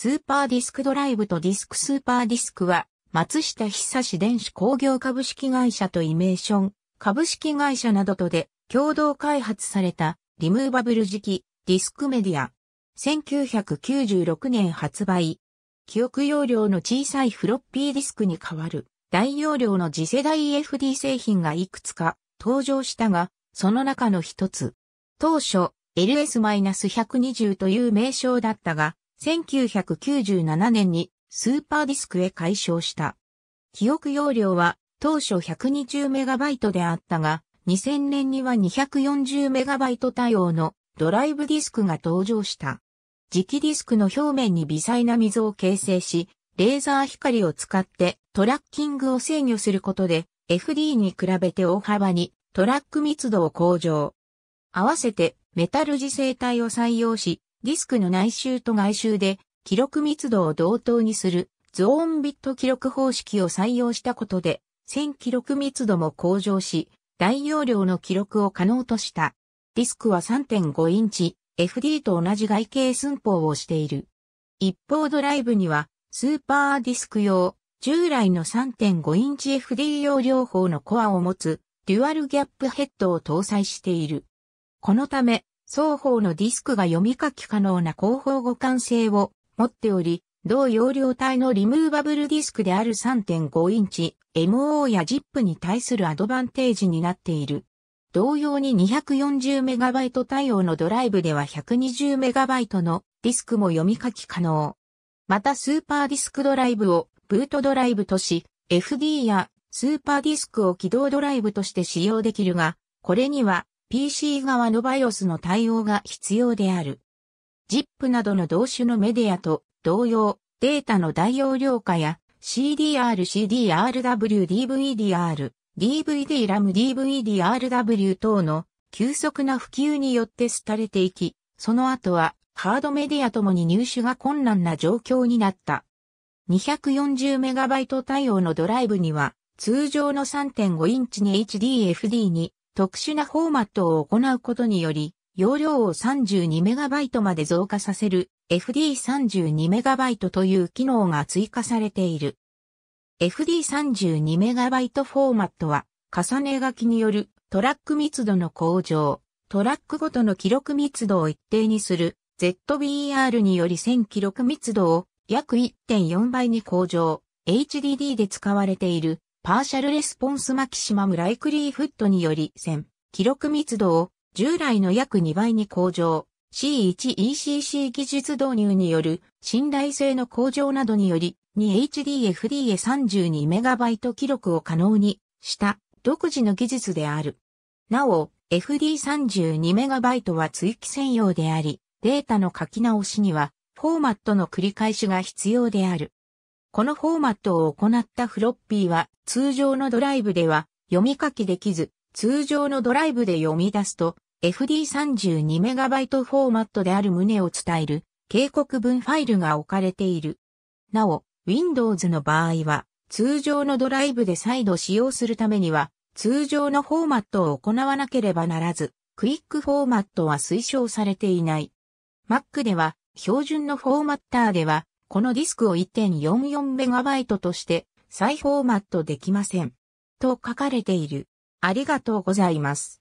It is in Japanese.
スーパーディスクドライブとディスクスーパーディスクは、松下久志電子工業株式会社とイメーション、株式会社などとで共同開発されたリムーバブル時期ディスクメディア。1996年発売。記憶容量の小さいフロッピーディスクに代わる大容量の次世代 EFD 製品がいくつか登場したが、その中の一つ。当初、LS-120 という名称だったが、1997年にスーパーディスクへ解消した。記憶容量は当初 120MB であったが、2000年には 240MB 対応のドライブディスクが登場した。磁気ディスクの表面に微細な溝を形成し、レーザー光を使ってトラッキングを制御することで FD に比べて大幅にトラック密度を向上。合わせてメタル磁性体を採用し、ディスクの内周と外周で記録密度を同等にするゾーンビット記録方式を採用したことで、線記録密度も向上し、大容量の記録を可能とした。ディスクは3.5インチ、FD と同じ外形寸法をしている。一方ドライブには、スーパーディスク用、従来の3.5インチ FD 容量法のコアを持つ、デュアルギャップヘッドを搭載している。このため、双方のディスクが読み書き可能な後方互換性を持っており、同容量帯のリムーバブルディスクである3.5インチ MO や ZIP に対するアドバンテージになっている。同様に 240MB 対応のドライブでは 120MB のディスクも読み書き可能。またスーパーディスクドライブをブートドライブとし、FD やスーパーディスクを起動ドライブとして使用できるが、これには PC 側の BIOS の対応が必要である。ZIP などの同種のメディアと同様、データの大容量化や CDR、CDRW、DVDR、DVD、RAM、DVDRW 等の急速な普及によって廃れていき、その後はハードメディアともに入手が困難な状況になった。240MB 対応のドライブには通常の3.5インチに HDFD に特殊なフォーマットを行うことにより、容量を 32MB まで増加させる FD32MB という機能が追加されている。FD32MB フォーマットは、重ね書きによるトラック密度の向上、トラックごとの記録密度を一定にする z b r により1000記録密度を約1.4倍に向上、HDD で使われているパーシャルレスポンスマキシマムライクリーフットにより線、記録密度を従来の約2倍に向上、C1ECC 技術導入による信頼性の向上などにより 2HDFDA32MB 記録を可能にした独自の技術である。なお、FD32MB は追記専用であり、データの書き直しにはフォーマットの繰り返しが必要である。このフォーマットを行ったフロッピーは通常のドライブでは読み書きできず、通常のドライブで読み出すと FD32MB フォーマットである旨を伝える警告文ファイルが置かれている。なお、Windows の場合は通常のドライブで再度使用するためには通常のフォーマットを行わなければならず、クイックフォーマットは推奨されていない。Mac では標準のフォーマッターではこのディスクを 1.44MB として再フォーマットできません。と書かれている。ありがとうございます。